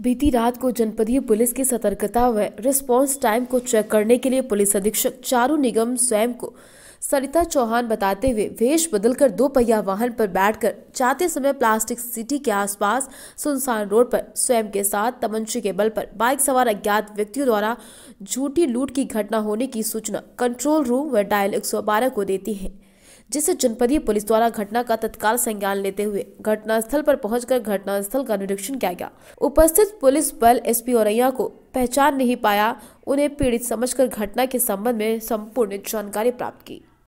बीती रात को जनपदीय पुलिस की सतर्कता व रिस्पांस टाइम को चेक करने के लिए पुलिस अधीक्षक चारू निगम स्वयं को सरिता चौहान बताते हुए वेश बदलकर दो पहिया वाहन पर बैठकर जाते समय प्लास्टिक सिटी के आसपास सुनसान रोड पर स्वयं के साथ तमंचे के बल पर बाइक सवार अज्ञात व्यक्तियों द्वारा झूठी लूट की घटना होने की सूचना कंट्रोल रूम व डायल 112 को देती है जिससे जनपदीय पुलिस द्वारा घटना का तत्काल संज्ञान लेते हुए घटनास्थल पर पहुंचकर घटनास्थल का निरीक्षण किया गया उपस्थित पुलिस बल एस पी औरैया को पहचान नहीं पाया उन्हें पीड़ित समझकर घटना के संबंध में संपूर्ण जानकारी प्राप्त की